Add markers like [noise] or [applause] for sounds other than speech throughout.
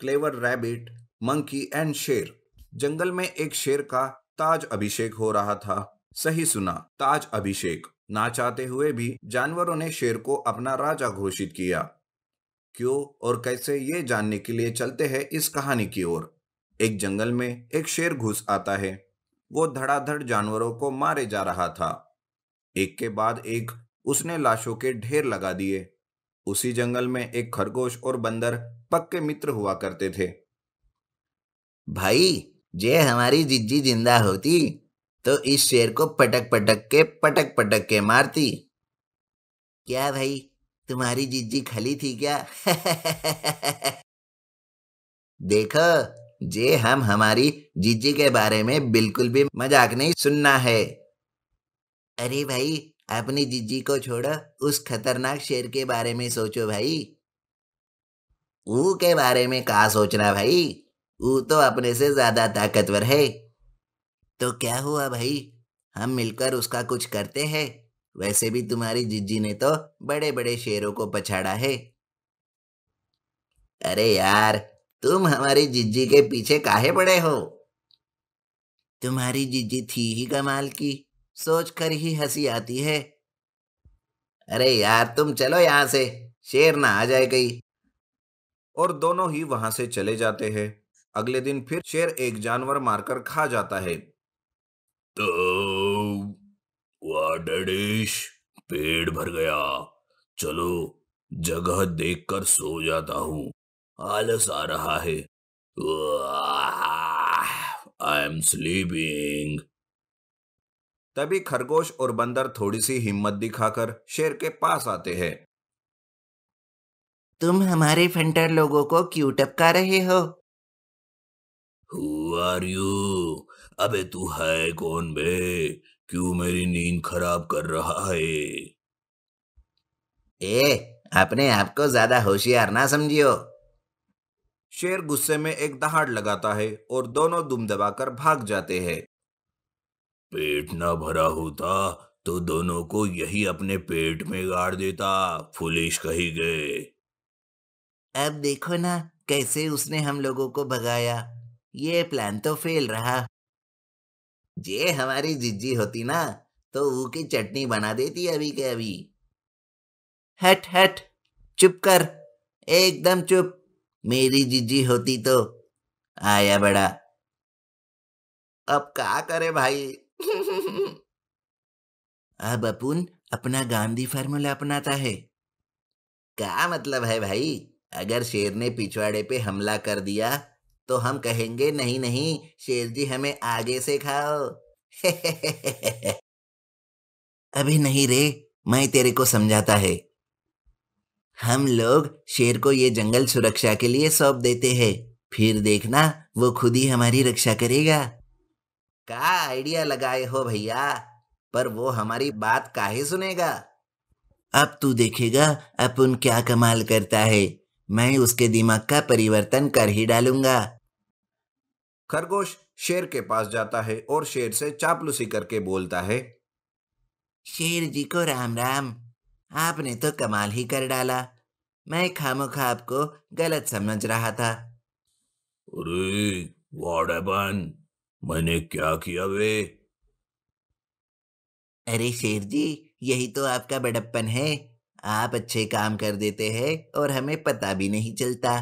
Clever rabbit monkey and शेर जंगल में एक शेर का ताज अभिषेक हो रहा था सही सुना ताज अभिषेक ना चाहते हुए भी जानवरों ने शेर को अपना राजा घोषित किया क्यों और कैसे ये जानने के लिए चलते हैं इस कहानी की ओर एक जंगल में एक शेर घुस आता है वो धड़ाधड़ जानवरों को मारे जा रहा था एक के बाद एक उसने लाशों के ढेर लगा दिए उसी जंगल में एक खरगोश और बंदर पक्के मित्र हुआ करते थे भाई जे हमारी जिज्जी जिंदा होती तो इस शेर को पटक पटक के पटक पटक के मारती क्या भाई तुम्हारी जिज्जी खली थी क्या [laughs] देखो जे हम हमारी जिज्जी के बारे में बिल्कुल भी मजाक नहीं सुनना है अरे भाई अपनी जिज्जी को छोड़ो उस खतरनाक शेर के बारे में सोचो भाई ऊ के बारे में कहा सोचना भाई ऊ तो अपने से ज्यादा ताकतवर है तो क्या हुआ भाई हम मिलकर उसका कुछ करते हैं वैसे भी तुम्हारी जिज्जी ने तो बड़े बड़े शेरों को पछाड़ा है अरे यार तुम हमारी जिज्जी के पीछे काहे पड़े हो तुम्हारी जिज्जी थी ही कमाल की सोच कर ही हंसी आती है अरे यार तुम चलो यहां से शेर ना आ जाए कहीं और दोनों ही वहां से चले जाते हैं अगले दिन फिर शेर एक जानवर मारकर खा जाता है तो वाडडेश पेड़ भर गया चलो जगह देखकर सो जाता हूँ आलस आ रहा है आई एम स्लीपिंग तभी खरगोश और बंदर थोड़ी सी हिम्मत दिखाकर शेर के पास आते हैं तुम हमारे फंटर लोगों को क्यों टपका रहे हो Who are you? अबे तू है कौन बे क्यों मेरी नींद खराब कर रहा है ए अपने आप को ज्यादा होशियार ना समझियो शेर गुस्से में एक दहाड़ लगाता है और दोनों दुम दबाकर भाग जाते हैं पेट ना भरा होता तो दोनों को यही अपने पेट में गाड़ देता पुलिस कही गए अब देखो ना कैसे उसने हम लोगों को भगाया ये प्लान तो फेल रहा ये हमारी जिज्जी होती ना तो ऊ की चटनी बना देती अभी के अभी हट हट चुप कर एकदम चुप मेरी जिज्जी होती तो आया बड़ा अब क्या करे भाई अब अपुन अपना गांधी फार्मूला अपनाता है क्या मतलब है भाई अगर शेर ने पिछवाड़े पे हमला कर दिया तो हम कहेंगे नहीं नहीं शेर जी हमें आगे से खाओ [laughs] अभी नहीं रे मैं तेरे को समझाता है हम लोग शेर को ये जंगल सुरक्षा के लिए सौंप देते हैं फिर देखना वो खुद ही हमारी रक्षा करेगा का आइडिया लगाए हो भैया पर वो हमारी बात काहे सुनेगा अब तू देखेगा अपन क्या कमाल करता है मैं उसके दिमाग का परिवर्तन कर ही डालूंगा खरगोश शेर के पास जाता है और शेर से चापलूसी करके बोलता है शेर जी को राम राम आपने तो कमाल ही कर डाला मैं खामोखा आपको गलत समझ रहा था अरे व्हाट हैपन मैंने क्या किया वे अरे शेर जी यही तो आपका बड़प्पन है आप अच्छे काम कर देते हैं और हमें पता भी नहीं चलता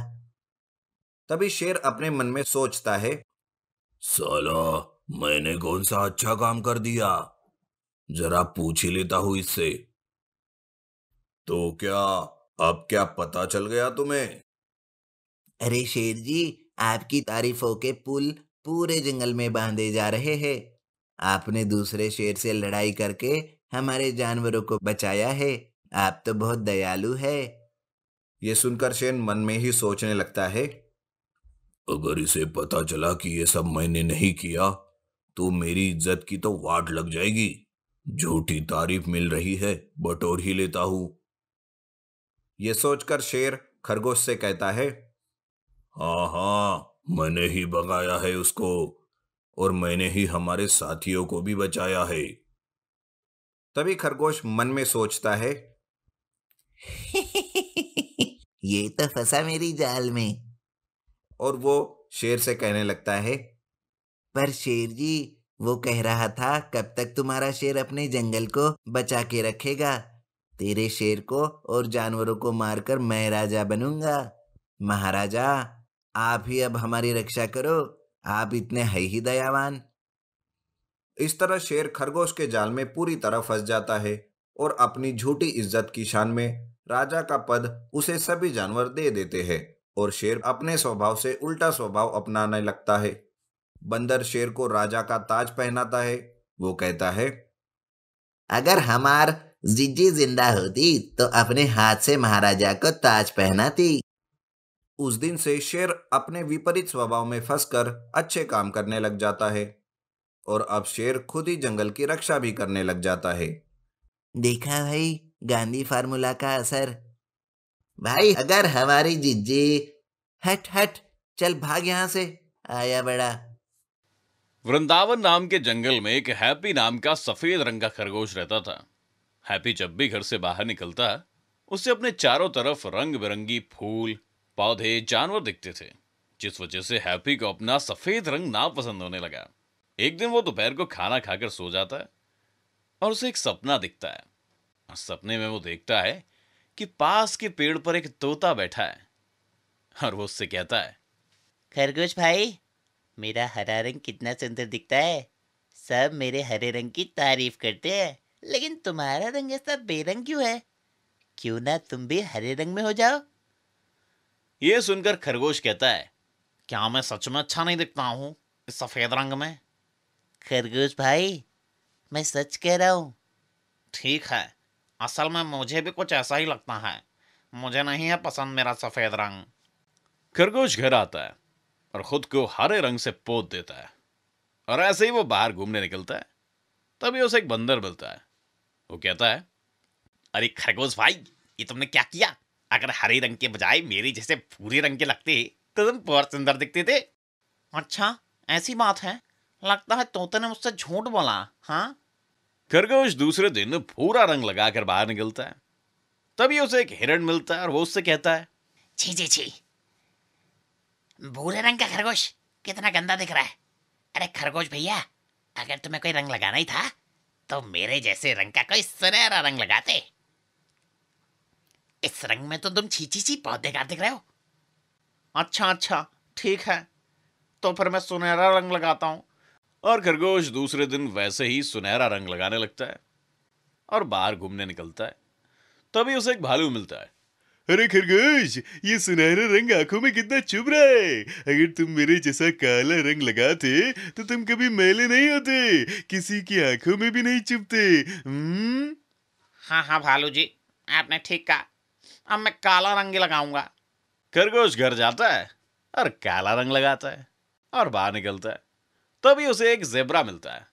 तभी शेर अपने मन में सोचता है साला मैंने कौन सा अच्छा काम कर दिया जरा पूछ ही लेता हूं इससे तो क्या अब क्या पता चल गया तुम्हें अरे शेर जी आपकी तारीफों के पुल पूरे जंगल में बांधे जा रहे हैं आपने दूसरे शेर से लड़ाई करके हमारे जानवरों को बचाया है आप तो बहुत दयालु है ये सुनकर शेर मन में ही सोचने लगता है अगर इसे पता चला कि ये सब मैंने नहीं किया तो मेरी इज्जत की तो वाट लग जाएगी झूठी तारीफ मिल रही है बटोर ही लेता हूं यह सोचकर शेर खरगोश से कहता है हाँ हाँ मैंने ही भगाया है उसको और मैंने ही हमारे साथियों को भी बचाया है तभी खरगोश मन में सोचता है [laughs] ये तो फंसा मेरी जाल में और वो शेर से कहने लगता है पर शेर जी वो कह रहा था कब तक तुम्हारा शेर अपने जंगल को बचा के रखेगा तेरे शेर को और जानवरों को मारकर मैं राजा बनूंगा महाराजा आप ही अब हमारी रक्षा करो आप इतने है ही दयावान इस तरह शेर खरगोश के जाल में पूरी तरह फंस जाता है और अपनी झूठी इज्जत की शान में राजा का पद उसे सभी जानवर दे देते हैं और शेर अपने स्वभाव से उल्टा स्वभाव अपनाने लगता है बंदर शेर को राजा का ताज पहनाता है वो कहता है अगर हमार जिज्जी जिंदा होती तो अपने हाथ से महाराजा को ताज पहनाती उस दिन से शेर अपने विपरीत स्वभाव में फंसकर अच्छे काम करने लग जाता है और अब शेर खुद ही जंगल की रक्षा भी करने लग जाता है देखा भाई गांधी फार्मूला का असर भाई अगर हमारी जिज्जी हट हट चल भाग यहां से आया बड़ा वृंदावन नाम के जंगल में एक हैप्पी नाम का सफेद रंग का खरगोश रहता था हैप्पी जब भी घर से बाहर निकलता उसे अपने चारों तरफ रंग बिरंगी फूल पौधे जानवर दिखते थे जिस वजह से हैप्पी को अपना सफेद रंग ना पसंद होने लगा एक दिन वो दोपहर को खाना खाकर सो जाता है और उसे एक सपना दिखता है सपने में वो देखता है कि पास के पेड़ पर एक तोता बैठा है और वो उससे कहता है खरगोश भाई मेरा हरा रंग कितना सुंदर दिखता है सब मेरे हरे रंग की तारीफ करते हैं लेकिन तुम्हारा रंग ऐसा बेरंग क्यों है क्यों ना तुम भी हरे रंग में हो जाओ ये सुनकर खरगोश कहता है क्या मैं सच में अच्छा नहीं दिखता हूँ इस सफेद रंग में खरगोश भाई मैं सच कह रहा हूँ ठीक है असल में मुझे भी कुछ ऐसा ही लगता है मुझे नहीं है पसंद मेरा सफेद रंग खरगोश घर आता है और खुद को हरे रंग से पोत देता है और ऐसे ही वो बाहर घूमने निकलता है तभी उसे एक बंदर मिलता है वो कहता है अरे खरगोश भाई ये तुमने क्या किया अगर हरे रंग के बजाय मेरे जैसे भूरे रंग के लगते तो तुम बहुत सुंदर दिखते थे अच्छा ऐसी बात है लगता है तोते ने मुझसे झूठ बोला हाँ खरगोश दूसरे दिन भूरा रंग लगाकर बाहर निकलता है तभी उसे एक हिरण मिलता है और वो उससे कहता है छी जी छी भूरे रंग का खरगोश कितना गंदा दिख रहा है अरे खरगोश भैया अगर तुम्हें कोई रंग लगाना ही था तो मेरे जैसे रंग का कोई सुनहरा रंग लगाते इस रंग में तो तुम छीची छी बहुत बेकार दिख रहे हो अच्छा अच्छा ठीक है तो फिर मैं सुनहरा रंग लगाता हूँ और खरगोश दूसरे दिन वैसे ही सुनहरा रंग लगाने लगता है और बाहर घूमने निकलता है तभी उसे एक भालू मिलता है अरे खरगोश ये सुनहरा रंग आंखों में कितना चुभ रहा है अगर तुम मेरे जैसा काला रंग लगाते तो तुम कभी मेले नहीं होते किसी की आंखों में भी नहीं चुभते हम्म? हाँ हाँ भालू जी आपने ठीक कहा अब मैं काला रंग ही लगाऊंगा खरगोश घर जाता है और काला रंग लगाता है और बाहर निकलता है तभी उसे एक जेबरा मिलता है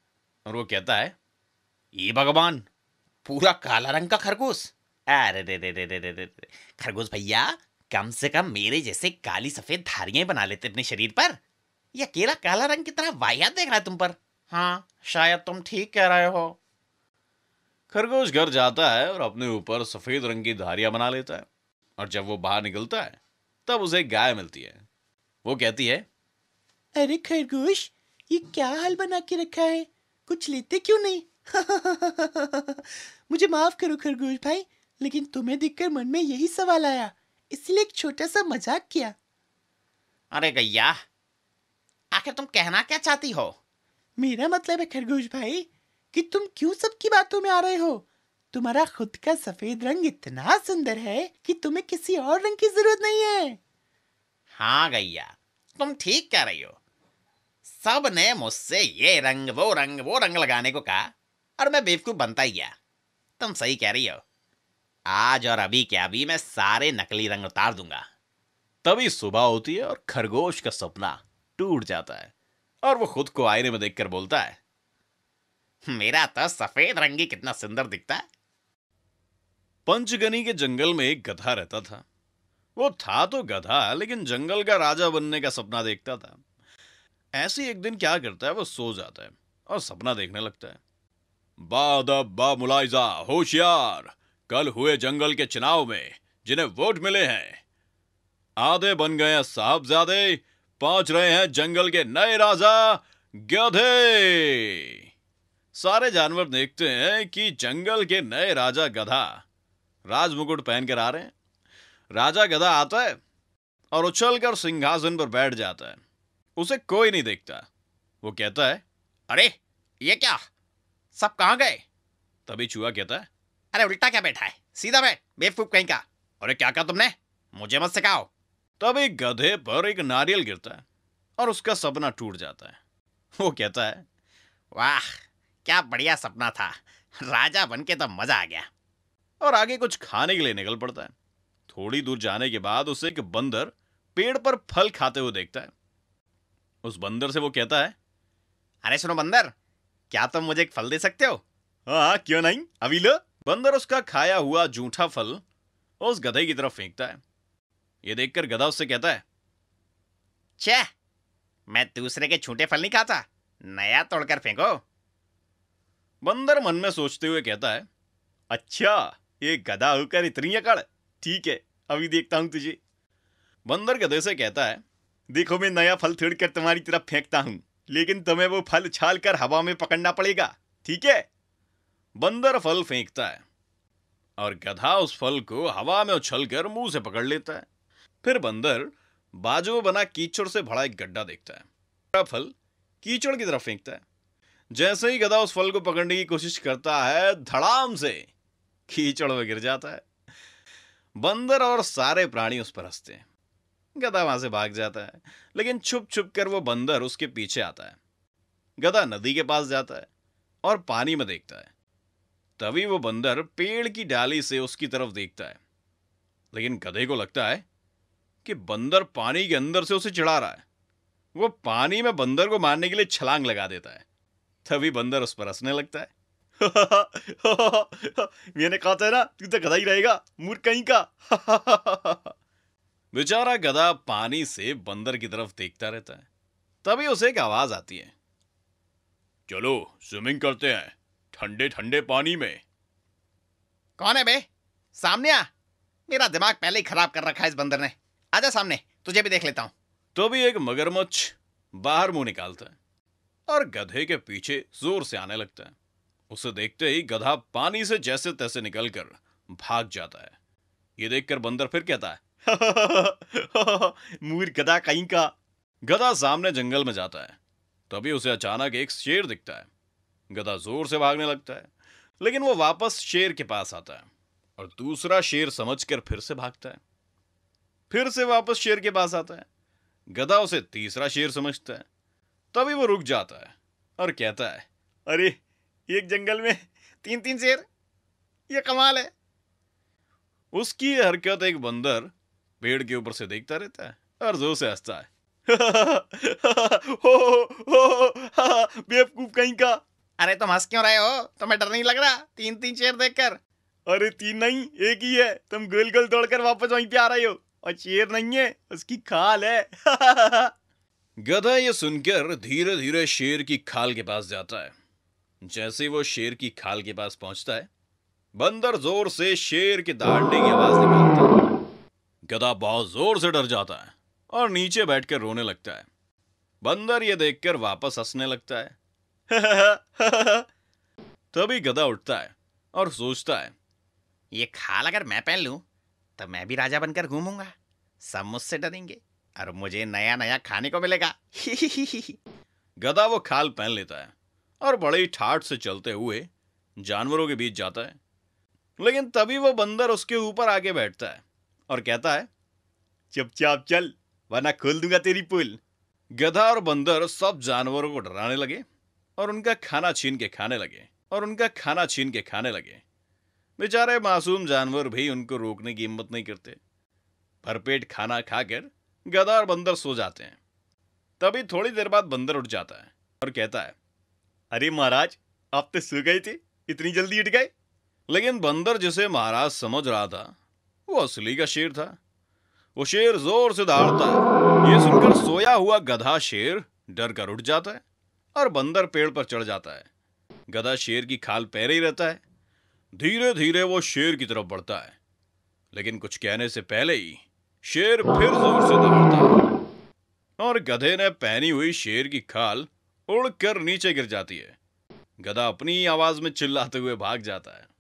और वो कहता है ये भगवान पूरा काला रंग का खरगोश अरे रे रे रे रे रे रे खरगोश भैया कम से कम मेरे जैसे काली सफेद धारियां बना लेते अपने शरीर पर यह केला काला रंग की तरह वाहियात देख रहा है तुम पर हाँ शायद तुम ठीक कह रहे हो खरगोश घर जाता है और अपने ऊपर सफेद रंग की धारियां बना लेता है और जब वो बाहर निकलता है तब उसे गाय मिलती है वो कहती है अरे खरगोश ये क्या हाल बना के रखा है कुछ लेते क्यों नहीं [laughs] मुझे माफ करो खरगोश भाई लेकिन तुम्हें देखकर मन में यही सवाल आया इसलिए एक छोटा सा मजाक किया अरे गैया आखिर तुम कहना क्या चाहती हो मेरा मतलब है खरगोश भाई कि तुम क्यों सबकी बातों में आ रहे हो तुम्हारा खुद का सफेद रंग इतना सुंदर है कि तुम्हें किसी और रंग की जरूरत नहीं है हाँ गैया तुम ठीक कह रही हो सब ने मुझसे ये रंग वो रंग वो रंग लगाने को कहा और मैं बेवकूफ बनता ही गया तुम सही कह रही हो आज और अभी क्या अभी मैं सारे नकली रंग उतार दूंगा तभी सुबह होती है और खरगोश का सपना टूट जाता है और वो खुद को आईने में देखकर बोलता है मेरा तो सफेद रंग ही कितना सुंदर दिखता है पंचगनी के जंगल में एक गधा रहता था वो था तो गधा लेकिन जंगल का राजा बनने का सपना देखता था ऐसे एक दिन क्या करता है वो सो जाता है और सपना देखने लगता है बादब बा मुलायजा होशियार कल हुए जंगल के चुनाव में जिन्हें वोट मिले हैं आधे बन गए हैं साहबजादे पहुंच रहे हैं जंगल के नए राजा गधे सारे जानवर देखते हैं कि जंगल के नए राजा गधा राजमुकुट पहन कर आ रहे हैं राजा गधा आता है और उछलकर सिंहासन पर बैठ जाता है उसे कोई नहीं देखता वो कहता है अरे ये क्या सब कहाँ गए तभी चूहा कहता है अरे उल्टा क्या बैठा है सीधा बैठ बेवकूफ कहीं का अरे क्या कहा तुमने मुझे मत सिखाओ तभी गधे पर एक नारियल गिरता है और उसका सपना टूट जाता है वो कहता है वाह क्या बढ़िया सपना था राजा बन के तो मजा आ गया और आगे कुछ खाने के लिए निकल पड़ता है थोड़ी दूर जाने के बाद उसे एक बंदर पेड़ पर फल खाते हुए देखता है उस बंदर से वो कहता है अरे सुनो बंदर क्या तुम मुझे एक फल दे सकते हो हाँ क्यों नहीं अभी लो बंदर उसका खाया हुआ जूठा फल उस गधे की तरफ फेंकता है ये देखकर गधा उससे कहता है छे मैं दूसरे के छूटे फल नहीं खाता नया तोड़कर फेंको बंदर मन में सोचते हुए कहता है अच्छा ये गधा होकर इतनी अकड़ ठीक है अभी देखता हूँ तुझे बंदर गधे से कहता है देखो मैं नया फल थिड़ कर तुम्हारी तरफ फेंकता हूँ लेकिन तुम्हें वो फल छाल कर हवा में पकड़ना पड़ेगा ठीक है बंदर फल फेंकता है और गधा उस फल को हवा में उछल कर मुंह से पकड़ लेता है फिर बंदर बाजू बना कीचड़ से भरा एक गड्ढा देखता है फल कीचड़ की तरफ फेंकता है जैसे ही गधा उस फल को पकड़ने की कोशिश करता है धड़ाम से कीचड़ में गिर जाता है बंदर और सारे प्राणी उस पर हंसते हैं गधा वहां से भाग जाता है लेकिन छुप छुप कर वो बंदर उसके पीछे आता है गधा नदी के पास जाता है और पानी में देखता है तभी वो बंदर पेड़ की डाली से उसकी तरफ देखता है लेकिन गधे को लगता है कि बंदर पानी के अंदर से उसे चिढ़ा रहा है वो पानी में बंदर को मारने के लिए छलांग लगा देता है तभी बंदर उस पर हंसने लगता है मैंने कहा था ना तू तो गधा ही रहेगा मूर कहीं का बेचारा गधा पानी से बंदर की तरफ देखता रहता है तभी उसे एक आवाज आती है चलो स्विमिंग करते हैं ठंडे ठंडे पानी में कौन है बे सामने आ मेरा दिमाग पहले ही खराब कर रखा है इस बंदर ने आजा सामने तुझे भी देख लेता हूं तो भी एक मगरमच्छ बाहर मुंह निकालता है और गधे के पीछे जोर से आने लगता है उसे देखते ही गधा पानी से जैसे तैसे निकलकर भाग जाता है ये देखकर बंदर फिर कहता है मूर गधा कहीं का गधा सामने जंगल में जाता है तभी उसे अचानक एक शेर दिखता है गधा जोर से भागने लगता है लेकिन वो वापस शेर के पास आता है और दूसरा शेर समझकर फिर से भागता है फिर से वापस शेर के पास आता है गधा उसे तीसरा शेर समझता है तभी वो रुक जाता है और कहता है अरे एक जंगल में तीन तीन शेर ये कमाल है उसकी हरकत एक बंदर पेड़ के ऊपर से देखता रहता है और जोर से हंसता है [laughs] हो हो बेवकूफ कहीं का अरे तुम हंस क्यों रहे हो तुम्हें डर नहीं लग रहा तीन तीन शेर देखकर अरे तीन नहीं एक ही है तुम गोल गोल दौड़कर वापस वहीं पे आ रहे हो और शेर नहीं है उसकी खाल है [laughs] गधा ये सुनकर धीरे धीरे शेर की खाल के पास जाता है जैसे वो शेर की खाल के पास पहुंचता है बंदर जोर से शेर के दहाड़ने की आवाज निकालता है गधा बहुत जोर से डर जाता है और नीचे बैठकर रोने लगता है बंदर यह देखकर वापस हंसने लगता है [laughs] तभी गधा उठता है और सोचता है ये खाल अगर मैं पहन लू तो मैं भी राजा बनकर घूमूंगा सब मुझसे डरेंगे और मुझे नया नया खाने को मिलेगा [laughs] गधा वो खाल पहन लेता है और बड़े ही ठाट से चलते हुए जानवरों के बीच जाता है लेकिन तभी वो बंदर उसके ऊपर आके बैठता है और कहता है चुपचाप चल वरना खोल दूंगा तेरी पुल गधा और बंदर सब जानवरों को डराने लगे और उनका खाना छीन के खाने लगे और उनका खाना छीन के खाने लगे बेचारे मासूम जानवर भी उनको रोकने की हिम्मत नहीं करते भरपेट खाना खाकर गधा और बंदर सो जाते हैं तभी थोड़ी देर बाद बंदर उठ जाता है और कहता है अरे महाराज आप तो सो गए थे इतनी जल्दी उठ गए लेकिन बंदर जिसे महाराज समझ रहा था वो असली का शेर था वो शेर जोर से दहाड़ता है ये सुनकर सोया हुआ गधा शेर डर कर उठ जाता है और बंदर पेड़ पर चढ़ जाता है गधा शेर की खाल पैर ही रहता है धीरे धीरे वो शेर की तरफ बढ़ता है लेकिन कुछ कहने से पहले ही शेर फिर जोर से दहाड़ता है और गधे ने पहनी हुई शेर की खाल उड़कर नीचे गिर जाती है गधा अपनी ही आवाज में चिल्लाते हुए भाग जाता है